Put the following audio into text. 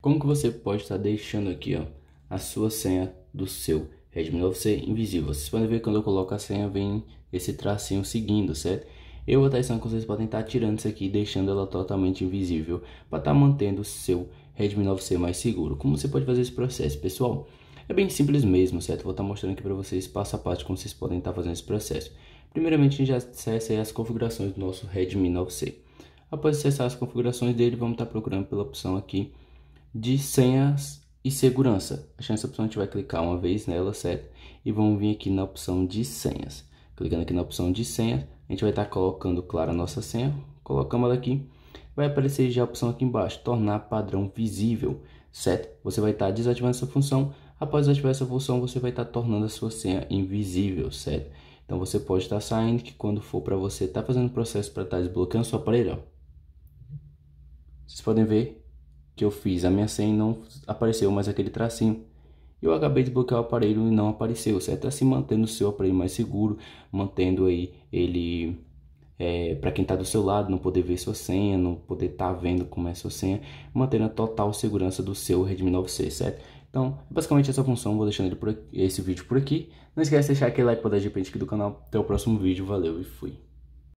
Como que você pode estar deixando aqui ó, a sua senha do seu Redmi 9C é invisível? Vocês podem ver quando eu coloco a senha vem esse tracinho seguindo, certo? Eu vou estar ensinando que vocês podem estar tirando isso aqui e deixando ela totalmente invisível para estar tá mantendo o seu Redmi 9C mais seguro. Como você pode fazer esse processo, pessoal? É bem simples mesmo, certo? Vou estar mostrando aqui para vocês passo a passo como vocês podem estar fazendo esse processo. Primeiramente, a gente já acessa as configurações do nosso Redmi 9C. Após acessar as configurações dele, vamos estar procurando pela opção aqui de senhas e segurança. Achando essa opção, a gente vai clicar uma vez nela, certo? E vamos vir aqui na opção de senhas. Clicando aqui na opção de senhas, a gente vai estar tá colocando, claro, a nossa senha. Colocamos ela aqui. Vai aparecer já a opção aqui embaixo, tornar padrão visível, certo? Você vai estar tá desativando essa função. Após ativar essa função, você vai estar tá tornando a sua senha invisível, certo? Então você pode estar saindo que quando for para você estar tá fazendo o processo para estar tá desbloqueando seu aparelho, ó, vocês podem ver que eu fiz a minha senha e não apareceu mais aquele tracinho. Eu acabei de bloquear o aparelho e não apareceu, certo? Assim mantendo o seu aparelho mais seguro, mantendo aí ele é, para quem está do seu lado, não poder ver sua senha, não poder estar tá vendo como é sua senha, mantendo a total segurança do seu Redmi 9C, certo? Então, basicamente essa é função, vou deixando aqui, esse vídeo por aqui. Não esquece de deixar aquele like para dar de repente aqui do canal. Até o próximo vídeo, valeu e fui.